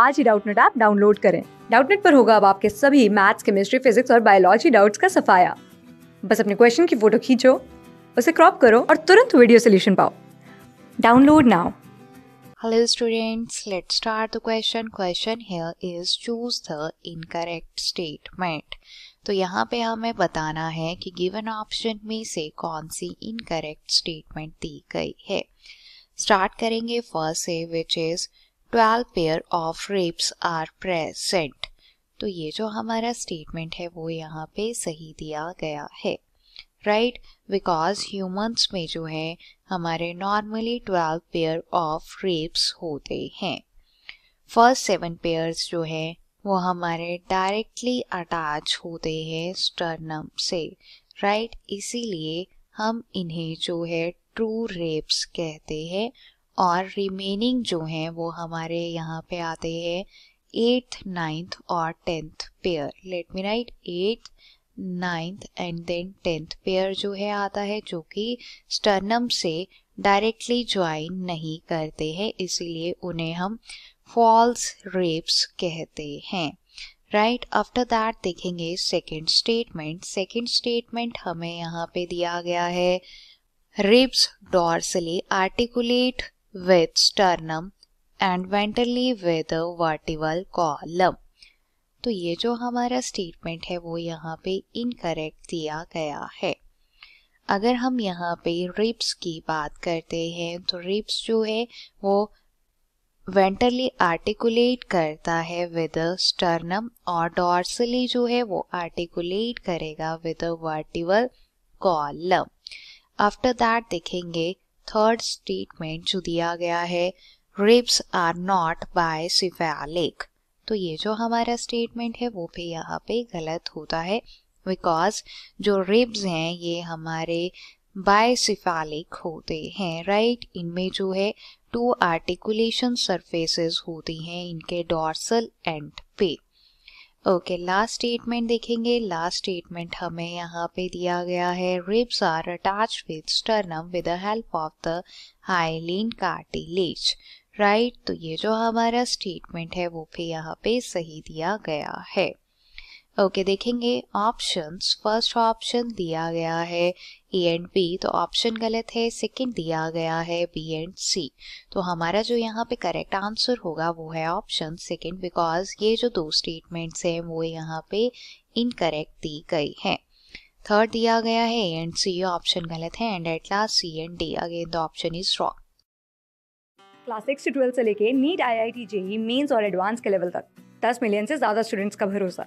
आज ही Doubtnut app download करें डाउटनेट पर होगा अब आपके सभी मैथ्स केमिस्ट्री फिजिक्स और बायोलॉजी डाउट्स का सफाया बस अपने क्वेश्चन की फोटो खींचो उसे क्रॉप करो और तुरंत वीडियो सोल्यूशन पाओ download now hello students let start the question question here is choose the incorrect statement तो यहाँ पे हमें बताना है कि गिवन ऑप्शन में से कौन सी इनकरेक्ट स्टेटमेंट दी गई है स्टार्ट करेंगे फर्स्ट से which is twelve pair of ribs are present तो ये जो हमारा स्टेटमेंट है वो यहाँ पे सही दिया गया है राइट बिकॉज ह्यूमन्स में जो है हमारे normally twelve pair of ribs होते हैं फर्स्ट सेवन पेयर्स जो है वो हमारे डायरेक्टली अटैच होते हैं स्टर्नम से राइट right? इसीलिए हम इन्हें जो है ट्रू रेप्स कहते हैं और रिमेनिंग जो हैं वो हमारे यहाँ पे आते हैं एट्थ नाइन्थ और tenth pair let me write eight ninth and then tenth pair जो है आता है जो कि स्टर्नम से डायरेक्टली ज्वाइन नहीं करते हैं इसीलिए उन्हें हम फॉल्स रेप्स कहते हैं राइट आफ्टर दैट देखेंगे सेकेंड स्टेटमेंट सेकेंड स्टेटमेंट हमें यहाँ पे दिया गया है ribs dorsally articulate with sternum ventrally with with vertebral column. तो ये जो हमारा स्टेटमेंट है वो यहाँ पे इनकरेक्ट दिया गया है अगर हम यहाँ पे रिप्स की बात करते हैं तो रिप्स जो है वो वेंटरली आर्टिकुलेट करता है विद स्टर्नम और डॉर्सली जो है वो आर्टिकुलेट करेगा with vertebral column after that देखेंगे थर्ड स्टेटमेंट जो दिया गया है ribs are not bicephalic तो ये जो हमारा स्टेटमेंट है वो भी यहाँ पे गलत होता है बिकॉज जो रिब्स हैं ये हमारे बायसिफालिक होते हैं राइट right? इनमें जो है टू आर्टिकुलेशन सरफेसेस होती हैं इनके डॉर्सल एंड पे ओके लास्ट स्टेटमेंट देखेंगे लास्ट स्टेटमेंट हमें यहाँ पे दिया गया है ribs are attach with sternum with the help of the hyaline cartilage right तो ये जो हमारा स्टेटमेंट है वो भी यहाँ पे सही दिया गया है ओके देखेंगे ऑप्शंस फर्स्ट ऑप्शन दिया गया है ए एंड बी तो ऑप्शन गलत है सेकंड दिया गया है बी एंड सी तो हमारा जो यहाँ पे करेक्ट आंसर होगा वो है ऑप्शन सेकंड बिकॉज ये जो दो स्टेटमेंट्स हैं वो यहाँ पे इनकरेक्ट दी गई हैं थर्ड दिया गया है ए एंड सी ऑप्शन गलत है and at last C and D again the option is wrong class six से ट्वेल्थ से लेके NEET I I T JEE mains और एडवांस के लेवल तक दस मिलियन से ज़्यादा स्टूडेंट्स का भरोसा